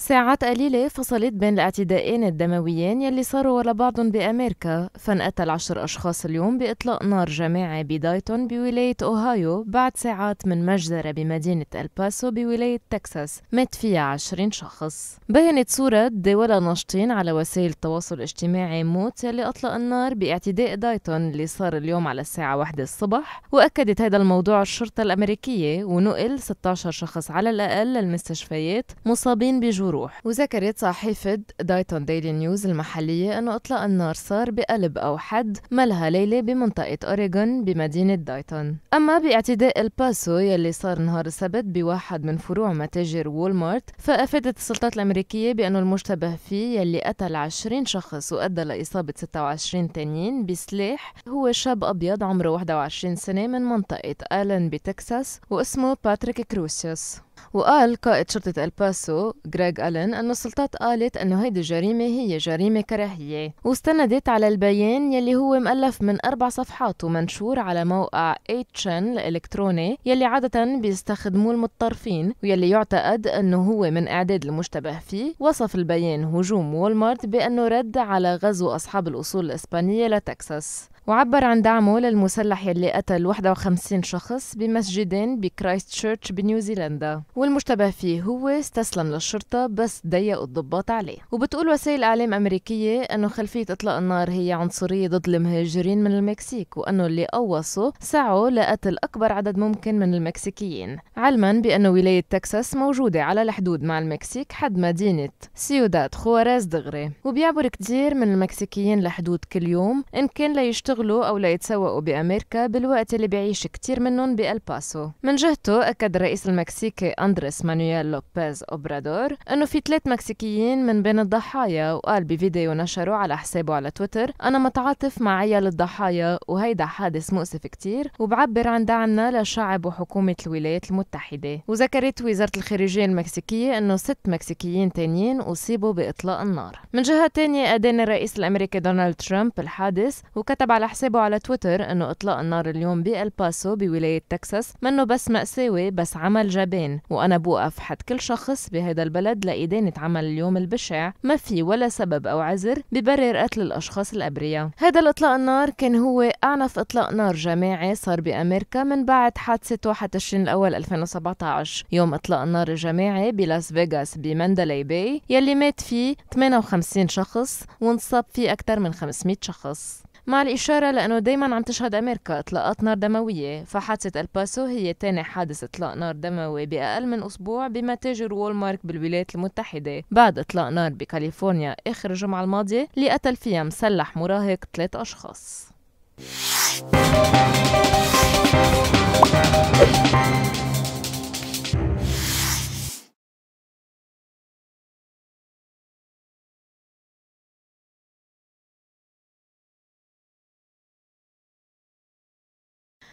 ساعات قليلة فصلت بين الاعتداءين الدمويين يلي صاروا ورا بعضهم بأمريكا فانقتل عشر أشخاص اليوم بإطلاق نار جماعي بدايتون بولاية أوهايو بعد ساعات من مجزرة بمدينة الباسو بولاية تكساس مات فيها عشرين شخص بينت صورة دولة ناشطين على وسائل التواصل الاجتماعي موت يلي أطلق النار باعتداء دايتون اللي صار اليوم على الساعة واحدة الصبح وأكدت هذا الموضوع الشرطة الأمريكية ونقل 16 شخص على الأقل للمستشفيات مصابين بجوع وروح وذكرت صحيفة دايتون ديلي نيوز المحلية أنه إطلاق النار صار بقلب أو حد ملها ليلة بمنطقة أوريغون بمدينة دايتون أما باعتداء الباسو يلي صار نهار السبت بواحد من فروع متاجر وول مارت فأفادت السلطات الأمريكية بأنه المشتبه فيه يلي قتل 20 شخص وأدى لإصابة 26 تانيين بسلاح هو شاب أبيض عمره 21 سنة من منطقة آلن بتكساس واسمه باتريك كروسيوس وقال قائد شرطة الباسو غريغ ألين أن السلطات قالت أنه هيدي الجريمة هي جريمة كراهية واستندت على البيان يلي هو مؤلف من أربع صفحات ومنشور على موقع إيتشن الإلكتروني يلي عادة بيستخدموه المتطرفين ويلي يعتقد أنه هو من إعداد المشتبه فيه وصف البيان هجوم وولمارت بأنه رد على غزو أصحاب الأصول الإسبانية لتكساس وعبر عن دعمه للمسلح يلي قتل 51 شخص بمسجدين بكرايست تشيرش بنيوزيلندا والمشتبه فيه هو استسلم للشرطة بس ضيقوا الضباط عليه وبتقول وسائل أعلام أمريكية أنه خلفية إطلاق النار هي عنصرية ضد المهاجرين من المكسيك وأنه اللي قوصوا سعوا لقتل أكبر عدد ممكن من المكسيكيين علما بأن ولاية تكساس موجودة على الحدود مع المكسيك حد مدينة سيوداد خوارز دغري وبيعبر كتير من المكسيكيين لحدود كل يوم إن كان ليشتغل ليشتغلوا أو ليتسوقوا بأمريكا بالوقت اللي بيعيش كتير منهم بألباسو من جهته أكد الرئيس المكسيكي أندريس مانويل لوبيز أوبرادور أنه في ثلاث مكسيكيين من بين الضحايا وقال بفيديو نشره على حسابه على تويتر أنا متعاطف مع عيال الضحايا وهيدا حادث مؤسف كتير وبعبر عن دعمنا لشعب وحكومة الولايات المتحدة وذكرت وزارة الخارجية المكسيكية أنه ست مكسيكيين تانيين أصيبوا بإطلاق النار من جهة تانية أدان الرئيس الأمريكي دونالد ترامب الحادث وكتب على حسابه على تويتر انه اطلاق النار اليوم بالباسو بولايه تكساس منه بس مأساوي بس عمل جبان وانا بوقف حد كل شخص بهذا البلد لإدانة عمل اليوم البشع ما في ولا سبب او عذر ببرر قتل الاشخاص الابرياء هذا الاطلاق النار كان هو اعنف اطلاق نار جماعي صار بامريكا من بعد حادثه 21 تشرين الاول 2017 يوم اطلاق النار الجماعي بلاس فيغاس بمندلي باي يلي مات فيه 58 شخص وانصاب فيه اكثر من 500 شخص مع الإشارة لأنه دايما عم تشهد أمريكا إطلاقات نار دموية فحادثة الباسو هي تاني حادث إطلاق نار دموي بأقل من أسبوع بمتاجر وول مارك بالولايات المتحدة بعد إطلاق نار بكاليفورنيا آخر الجمعة الماضية اللي قتل فيها مسلح مراهق ثلاث أشخاص